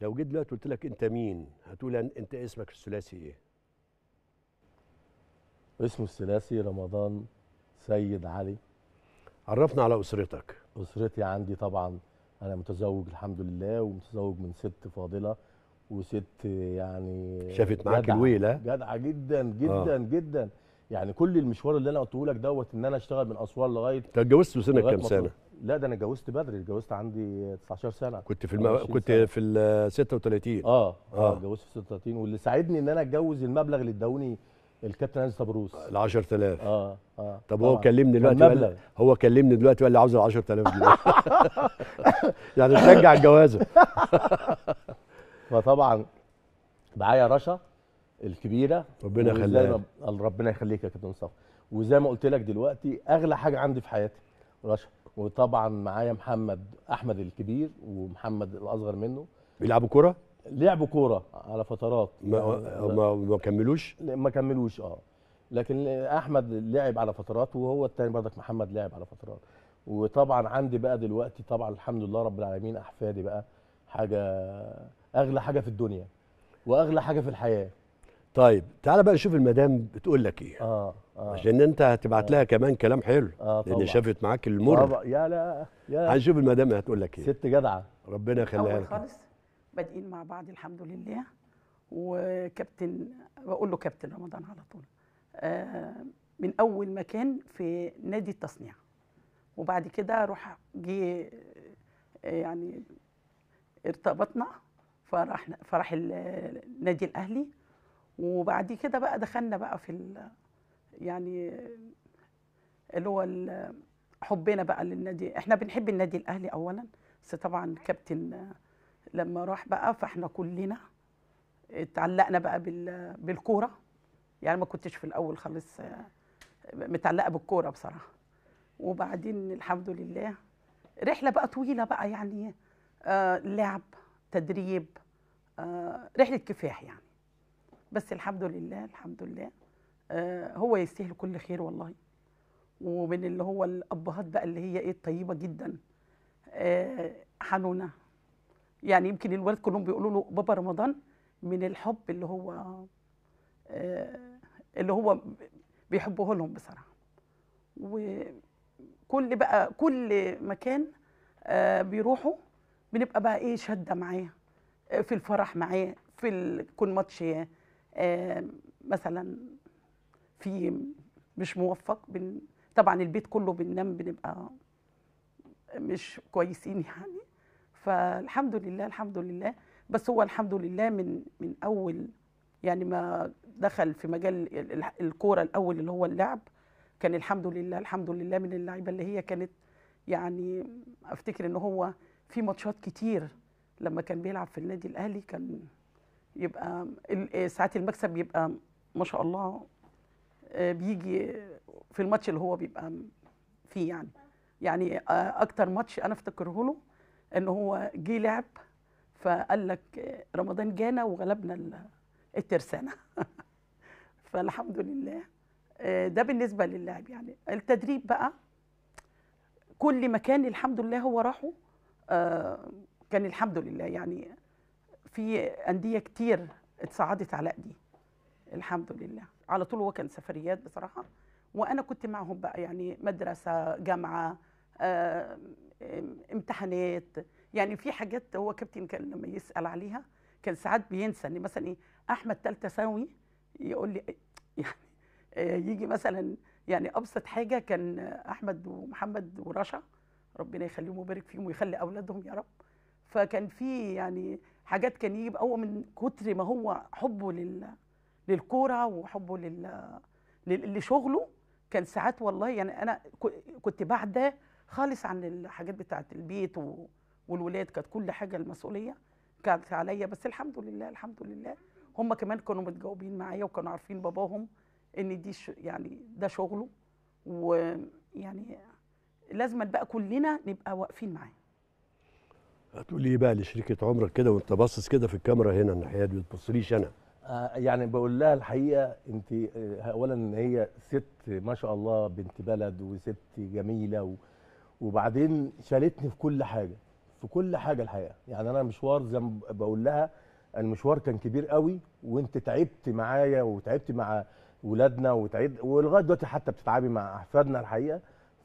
لو جيت دلوقتي قلت لك انت مين هتقول انت اسمك الثلاثي ايه اسمه الثلاثي رمضان سيد علي عرفنا على اسرتك اسرتي عندي طبعا انا متزوج الحمد لله ومتزوج من ست فاضله وست يعني شافت معاك الويله جدعه جدا آه. جدا آه. جدا يعني كل المشوار اللي انا قلته لك دوت ان انا اشتغل من اسوان لغايه انت اتجوزت وسنك كام سنه لا ده انا اتجوزت بدري اتجوزت عندي 19 سنه كنت في الم... كنت سنة. في ال 36 آه،, اه اه اتجوزت في 36 واللي ساعدني ان انا اتجوز المبلغ اللي اداوني الكابتن هانز طبروس آه، ال 10000 اه اه طب هو كلمني دلوقتي ولا هو كلمني دلوقتي وقال لي عاوز ال 10000 يعني تشجع الجوازه فطبعا معايا رشا الكبيره ربنا يخليها ربنا يخليك يا كابتن مصطفى وزي ما قلت لك دلوقتي اغلى حاجه عندي في حياتي رشا وطبعا معايا محمد احمد الكبير ومحمد الاصغر منه بيلعبوا كوره لعبوا كوره على فترات ما يعني آه، ما, ما كملوش ما كملوش اه لكن احمد لعب على فترات وهو الثاني برضك محمد لعب على فترات وطبعا عندي بقى دلوقتي طبعا الحمد لله رب العالمين احفادي بقى حاجه اغلى حاجه في الدنيا واغلى حاجه في الحياه طيب تعال بقى نشوف المدام بتقول لك ايه اه آه. عشان انت هتبعت لها كمان كلام حلو آه طبعا. لان شافت معاك المر يا لا يا هنشوف المدام هتقول لك ايه ست جدعه ربنا يخليها لك خالص بادئين مع بعض الحمد لله وكابتن بقول له كابتن رمضان على طول آه من اول مكان في نادي التصنيع وبعد كده روح جه آه، يعني ارتبطنا فراح فراح النادي الاهلي وبعد كده بقى دخلنا بقى في ال... يعني اللي هو حبنا بقى للنادي احنا بنحب النادي الاهلي اولا بس طبعا كابتن لما راح بقى فاحنا كلنا اتعلقنا بقى بال... بالكوره يعني ما كنتش في الاول خالص متعلقه بالكوره بصراحه وبعدين الحمد لله رحله بقى طويله بقى يعني آه لعب تدريب آه رحله كفاح يعني بس الحمد لله الحمد لله آه هو يستاهل كل خير والله ومن اللي هو الابهات بقى اللي هي ايه الطيبه جدا آه حنونه يعني يمكن الولد كلهم بيقولوا له بابا رمضان من الحب اللي هو آه اللي هو بيحبه لهم بصراحه وكل بقى كل مكان آه بيروحوا بنبقى بقى ايه شاده معاه آه، في الفرح معاه في كل ماتش آه، مثلا في مش موفق بن طبعا البيت كله بننام بنبقى مش كويسين يعني فالحمد لله الحمد لله بس هو الحمد لله من من اول يعني ما دخل في مجال الكوره الاول اللي هو اللعب كان الحمد لله الحمد لله من اللعيبه اللي هي كانت يعني افتكر ان هو في ماتشات كتير لما كان بيلعب في النادي الاهلي كان يبقى آه، ساعات المكسب يبقى ما شاء الله آه، بيجي في الماتش اللي هو بيبقى فيه يعني يعني آه، اكتر ماتش انا افتكره له ان هو جه لعب فقال لك رمضان جانا وغلبنا الترسانه فالحمد لله ده بالنسبه للاعب يعني التدريب بقى كل مكان الحمد لله هو راحه كان الحمد لله يعني في انديه كتير اتصعدت على ايدي الحمد لله على طول هو كان سفريات بصراحه وانا كنت معهم بقى يعني مدرسه جامعه آه، امتحانات يعني في حاجات هو كابتن كان لما يسال عليها كان ساعات بينسى ان مثلا ايه احمد ثالثه ثانوي يقول لي يعني آه، يجي مثلا يعني ابسط حاجه كان احمد ومحمد ورشا ربنا يخليهم ويبارك فيهم ويخلي اولادهم يا رب فكان في يعني حاجات كان يجيب هو من كتر ما هو حبه لل للكوره وحبه لل لشغله كان ساعات والله يعني انا كنت بعداه خالص عن الحاجات بتاعه البيت و... والولاد كانت كل حاجه المسؤوليه كانت عليا بس الحمد لله الحمد لله هم كمان كانوا متجاوبين معايا وكانوا عارفين باباهم ان دي ش... يعني ده شغله ويعني لازم بقى كلنا نبقى واقفين معاه هتقول لي إيه بقى لشريكه عمرك كده وانت باصص كده في الكاميرا هنا الناحيه دي ما تبصليش انا آه يعني بقول لها الحقيقه انت آه، اولا ان هي ست ما شاء الله بنت بلد وست جميله و... وبعدين شالتني في كل حاجه في كل حاجه الحقيقه يعني انا مشوار زي ما بقول لها المشوار كان كبير قوي وانت تعبت معايا وتعبت مع ولادنا وتعبت ولغايه دلوقتي حتى بتتعبي مع احفادنا الحقيقه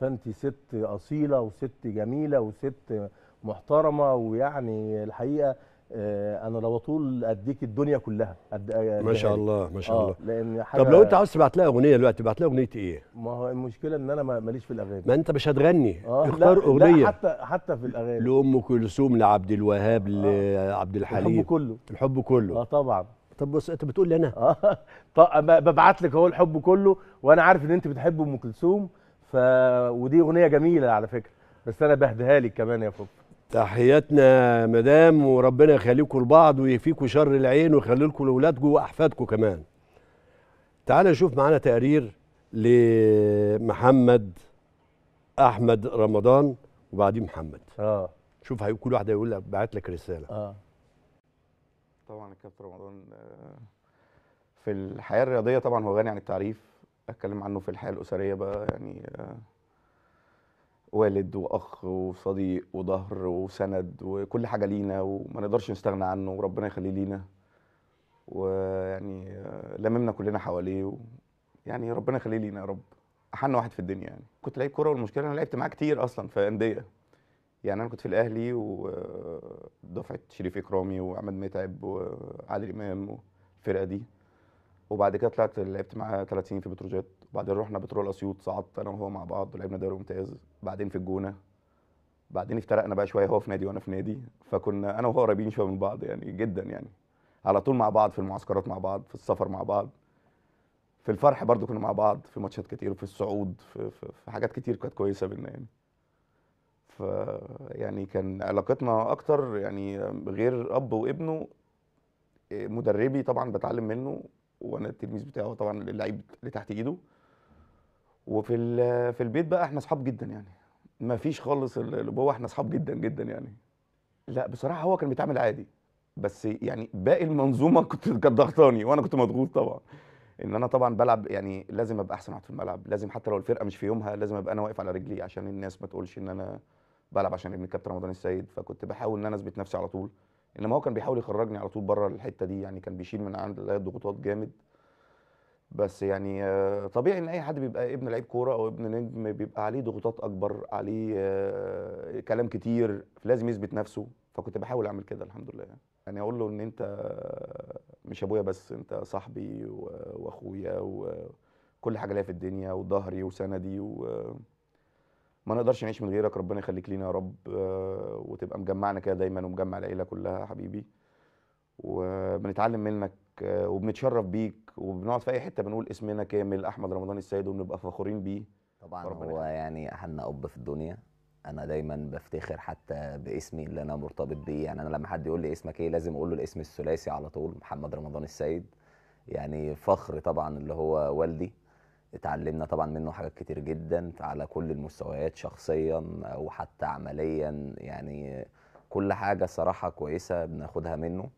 فانت ست اصيله وست جميله وست محترمه ويعني الحقيقه آه، انا لو طول اديك الدنيا كلها أد... آه، ما شاء يعني الله ما شاء آه، الله لان حاجه طب لو انت عاوز تبعت لها اغنيه دلوقتي تبعت لها اغنيه ايه ما هو المشكله ان انا ماليش في الاغاني ما انت مش هتغني آه اختار لا اغنيه لا حتى حتى في الاغاني لام كلثوم لعبد الوهاب آه لعبد الحليم الحب كله الحب كله اه طبعا طب بص انت بتقول لي انا اه طب ببعت لك هو الحب كله وانا عارف ان انت بتحب ام كلثوم ف ودي اغنيه جميله على فكره بس انا بهديها لك كمان يا فندم تحياتنا مدام وربنا يخليكم لبعض ويفيكوا شر العين ويخلي لكم لاولادكم واحفادكم كمان. تعالى نشوف معانا تقرير لمحمد احمد رمضان وبعدين محمد. اه شوف هيقول كل واحد هيقول لك بعت لك رساله. اه طبعا الكابتن رمضان آه، في الحياه الرياضيه طبعا هو غني عن التعريف اتكلم عنه في الحياه الاسريه بقى يعني آه والد واخ وصديق وظهر وسند وكل حاجه لينا وما نقدرش نستغنى عنه وربنا يخليه لينا ويعني لممنا كلنا حواليه يعني ربنا يخليه لينا يا رب احن واحد في الدنيا يعني كنت لعيب كوره والمشكله انا لعبت معاه كتير اصلا في انديه يعني انا كنت في الاهلي ودفعه شريف اكرامي وعماد متعب وعادل امام والفرقه دي وبعد كده طلعت لعبت معاه 30 في بتروجيت وبعدين رحنا بترول اسيوط صعدت انا وهو مع بعض ولعبنا دوري ممتاز بعدين في الجونه بعدين افترقنا بقى شويه هو في نادي وانا في نادي فكنا انا وهو قريبين شويه من بعض يعني جدا يعني على طول مع بعض في المعسكرات مع بعض في السفر مع بعض في الفرح برضو كنا مع بعض في ماتشات كتير في الصعود في, في, في حاجات كتير كانت كويسه بينا يعني ف يعني كان علاقتنا اكتر يعني غير اب وابنه آه، مدربي طبعا بتعلم منه وانا التلميذ بتاعه طبعا اللعيب اللي تحت ايده وفي في البيت بقى احنا اصحاب جدا يعني ما فيش خالص اللي احنا اصحاب جدا جدا يعني لا بصراحه هو كان بيتعامل عادي بس يعني باقي المنظومه كنت كانت ضغطاني وانا كنت مضغوط طبعا ان انا طبعا بلعب يعني لازم ابقى احسن واحد في الملعب لازم حتى لو الفرقه مش في يومها لازم ابقى انا واقف على رجلي عشان الناس ما تقولش ان انا بلعب عشان ابن الكابتن رمضان السيد فكنت بحاول ان انا اثبت نفسي على طول انما هو كان بيحاول يخرجني على طول بره الحته دي يعني كان بيشيل من عند الضغوطات جامد بس يعني آه، طبيعي ان اي حد بيبقى ابن لعيب كوره او ابن نجم بيبقى عليه ضغوطات اكبر عليه آه، كلام كتير لازم يثبت نفسه فكنت بحاول اعمل كده الحمد لله يعني اقول له ان انت مش ابويا بس انت صاحبي واخويا وكل حاجه ليا في الدنيا وظهري وسندي وما نقدرش نعيش من غيرك ربنا يخليك لينا يا رب آه، وتبقى مجمعنا كده دايما ومجمع العيله كلها حبيبي وبنتعلم منك آه، وبنتشرف بيك وبنقعد في اي حته بنقول اسمنا كامل احمد رمضان السيد وبنبقى فخورين بيه طبعا هو يعني احنا اب في الدنيا انا دايما بفتخر حتى باسمي اللي انا مرتبط بيه يعني انا لما حد يقول لي اسمك ايه لازم اقول له الاسم الثلاثي على طول محمد رمضان السيد يعني فخر طبعا اللي هو والدي اتعلمنا طبعا منه حاجات كتير جدا على كل المستويات شخصيا وحتى عمليا يعني كل حاجه صراحه كويسه بناخدها منه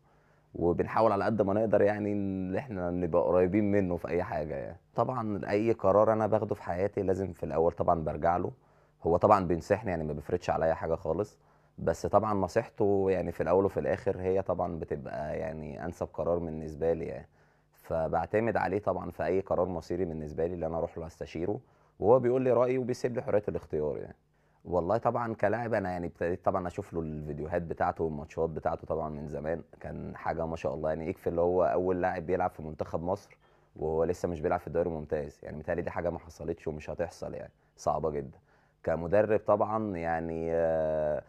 وبنحاول على قد ما نقدر يعني ان احنا نبقى قريبين منه في اي حاجه يعني طبعا اي قرار انا باخده في حياتي لازم في الاول طبعا برجع له هو طبعا بينصحني يعني ما بيفرضش عليا حاجه خالص بس طبعا نصيحته يعني في الاول وفي الاخر هي طبعا بتبقى يعني انسب قرار بالنسبه لي يعني فبعتمد عليه طبعا في اي قرار مصيري بالنسبه لي اللي انا اروح له استشيره وهو بيقول لي رايي وبيسيب لي حريه الاختيار يعني والله طبعا كلاعب انا يعني ابتديت طبعا اشوف له الفيديوهات بتاعته والماتشات بتاعته طبعا من زمان كان حاجه ما شاء الله يعني يكفي اللي هو اول لاعب بيلعب في منتخب مصر وهو لسه مش بيلعب في الدوري الممتاز يعني متهيألي دي حاجه ما حصلتش ومش هتحصل يعني صعبه جدا كمدرب طبعا يعني آه،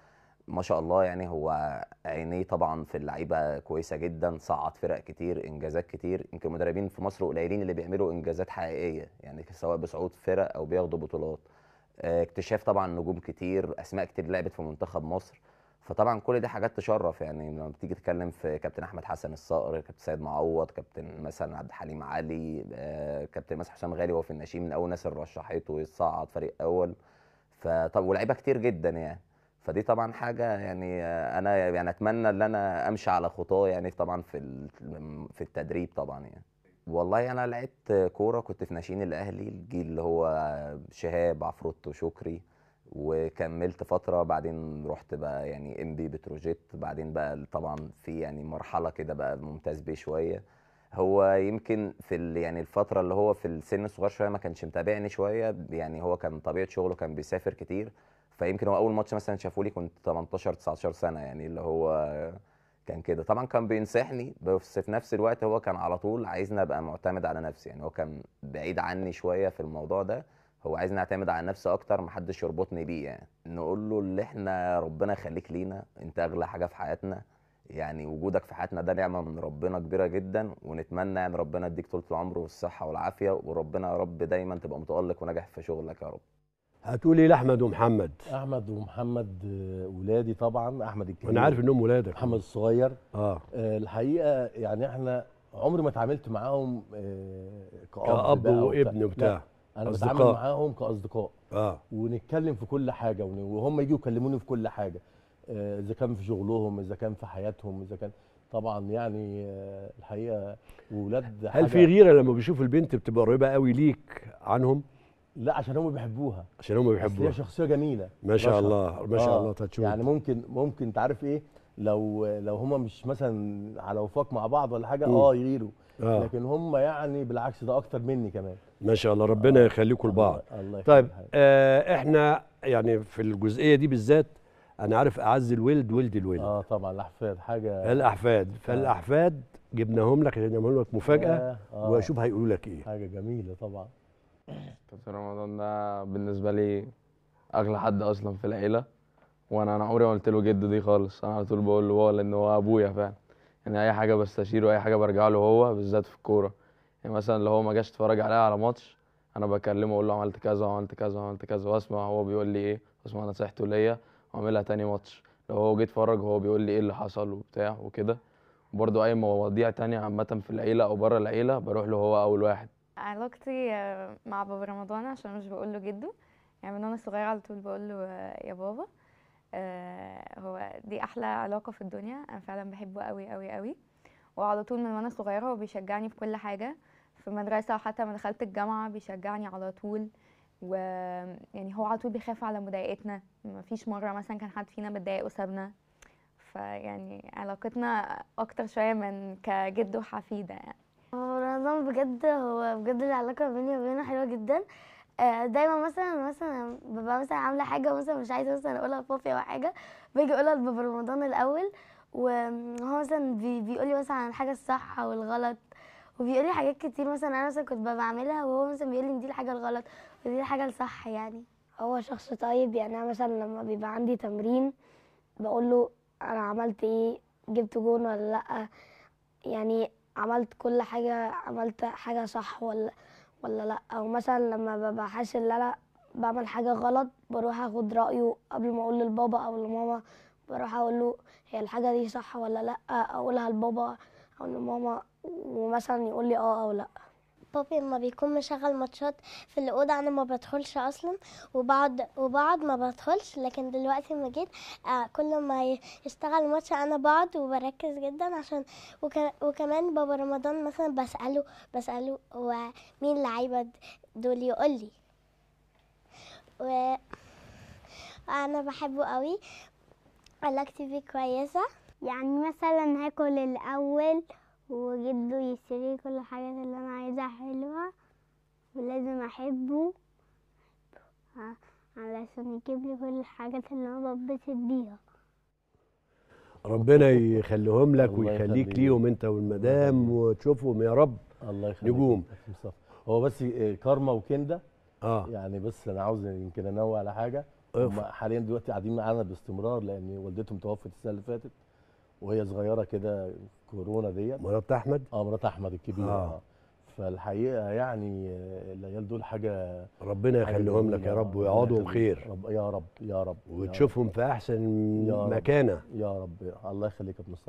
ما شاء الله يعني هو عينيه طبعا في اللعيبه كويسه جدا صعد فرق كتير انجازات كتير يمكن المدربين في مصر قليلين اللي بيعملوا انجازات حقيقيه يعني سواء بصعود فرق او بياخدوا بطولات آه، اكتشاف طبعا نجوم كتير اسماء كتير لعبت في منتخب مصر فطبعا كل دي حاجات تشرف يعني لما بتيجي تتكلم في كابتن احمد حسن الصقر كابتن سيد معوض كابتن مثلا عبد الحليم علي آه، كابتن مثلا حسام غالي وهو في الناشئين من اول الناس اللي رشحته يتصعد فريق اول فطب ولاعيبه كتير جدا يعني فدي طبعا حاجه يعني آه، انا يعني اتمنى ان انا امشي على خطاه يعني طبعا في في التدريب طبعا يعني والله انا لعبت كوره كنت في ناشئين الاهلي الجيل اللي هو شهاب عفروتو شكري وكملت فتره بعدين رحت بقى يعني ام بي بتروجيت بعدين بقى طبعا في يعني مرحله كده بقى ممتاز بيه شويه هو يمكن في يعني الفتره اللي هو في السن الصغير شويه ما كانش متابعني شويه يعني هو كان طبيعه شغله كان بيسافر كتير فيمكن هو اول ماتش مثلا شافولي كنت 18 19 سنه يعني اللي هو كان كده طبعا كان بينصحني بس في نفس الوقت هو كان على طول عايزني ابقى معتمد على نفسي يعني هو كان بعيد عني شويه في الموضوع ده هو عايزني اعتمد على نفسي اكتر محدش يربطني بيه يعني نقول له اللي احنا ربنا يخليك لينا انت اغلى حاجه في حياتنا يعني وجودك في حياتنا ده نعمه من ربنا كبيره جدا ونتمنى يعني ربنا يديك طول العمر والصحه والعافيه وربنا يا رب دايما تبقى متالق وناجح في شغلك يا رب هتقولي لاحمد ومحمد احمد ومحمد آه، ولادي طبعا احمد الكبير انا عارف انهم ولادك محمد الصغير آه. آه. الحقيقه يعني احنا عمري ما اتعاملت معاهم آه، كأب, كاب وابن وبتاع انا بتعامل معاهم كاصدقاء اه ونتكلم في كل حاجه وهم يجوا يكلموني في كل حاجه اذا كان في شغلهم اذا كان في حياتهم اذا كان طبعا يعني الحقيقه ولاد هل في غيره لما بيشوف البنت بتبقى قريبه قوي ليك عنهم لا عشان هم بيحبوها عشان هم بيحبوها هي شخصيه جميله ما شاء الله ما شاء آه. الله تشوف يعني ممكن ممكن انت عارف ايه لو لو هم مش مثلا على وفاق مع بعض ولا حاجه اه يغيروا آه. لكن هم يعني بالعكس ده اكتر مني كمان ما شاء الله ربنا آه. يخليكم لبعض الله طيب آه احنا يعني في الجزئيه دي بالذات انا عارف اعز الولد ولد الولد اه طبعا الاحفاد حاجه الاحفاد آه. فالاحفاد جبناهم لك عشان يعملوا لك مفاجاه آه. آه. واشوف هيقولوا لك ايه حاجه جميله طبعا كابتن رمضان ده بالنسبه لي اغلى حد اصلا في العيله وانا انا عمري ما قلت له جد دي خالص انا على طول بقول له هو لان هو ابويا فعلا يعني اي حاجه بستشيره اي حاجه برجع له هو بالذات في الكوره يعني مثلا لو هو ما جاش اتفرج عليا على ماتش انا بكلمه اقول له عملت كذا وعملت كذا وعملت كذا واسمع هو بيقول لي ايه واسمع نصيحته ليا واعملها تاني ماتش لو هو جه اتفرج هو بيقول لي ايه اللي حصل وبتاع وكده وبرده اي مواضيع تانية عامه في العيله او بره العيله بروح له هو اول واحد علاقتي آه، مع بابا رمضان عشان مش بقول له جده يعني من وانا صغيره على طول بقول له آه، يا بابا آه، هو دي احلى علاقه في الدنيا انا فعلا بحبه قوي قوي قوي وعلى طول من وانا صغيره هو بيشجعني في كل حاجه في المدرسه وحتى لما دخلت الجامعه بيشجعني على طول يعني هو على طول بيخاف على مضايقتنا مفيش مره مثلا كان حد فينا متضايق وسابنا فيعني علاقتنا اكتر شويه من كجد وحفيده يعني هو رمضان بجد هو بجد العلاقة بيني وبينه حلوة جدا آه، دايما مثلا مثلا ببقى مثلا عامله حاجه مثلا مش عايزه مثلا اقولها لبابي او حاجه باجي اقولها لبابا رمضان الاول وهو مثلا بي بيقول لي مثلا عن الحاجه الصح والغلط وبيقول لي حاجات كتير مثلا انا مثلا كنت بعملها وهو مثلا بيقول لي دي الحاجه الغلط ودي الحاجه الصح يعني هو شخص طيب يعني انا مثلا لما بيبقى عندي تمرين بقول له انا عملت ايه جبت جون ولا لا يعني عملت كل حاجة عملت حاجة صح ولا ولا لأ أو مثلا لما ببقى حاسس إن أنا بعمل حاجة غلط بروح أخد رأيه قبل ما أقول للبابا أو لماما بروح أقول له هي الحاجة دي صح ولا لأ أقولها لبابا أو لماما ومثلا يقول لي أه أو لأ بابي لما بيكون مشغل ماتشات في الأوضة أنا ما بدخلش أصلا وبقعد وبقعد ما بدخلش لكن دلوقتي ما جيت آه، كل ما يشتغل ماتش أنا بقعد وبركز جدا عشان وكمان بابا رمضان مثلا بسأله بسأله ومين اللعيبه دول يقول لي و أنا بحبه قوي علاقتي بيه كويسة يعني مثلا هاكل الأول وجده يشتري كل الحاجات اللي انا عايزها حلوة ولازم احبه آه، علشان يجيب لي كل الحاجات اللي انا ببسط بيها ربنا يخليهم لك ويخليك ليهم انت والمدام وتشوفهم يا رب الله يخليك نجوم هو بس آه، كارما وكندا اه يعني بس انا عاوز يمكن انوه على حاجه إيه. حاليا دلوقتي قاعدين معانا باستمرار لان والدتهم توفت السنه اللي فاتت وهي صغيره كده كورونا ديت مرات احمد اه مرات احمد الكبيره آه. آه. فالحقيقه يعني العيال آه، دول حاجه ربنا يخليهم لك يا رب ويقعدوا بخير رب يا رب يا رب وتشوفهم في احسن يا مكانه يا رب الله يخليك يا ابن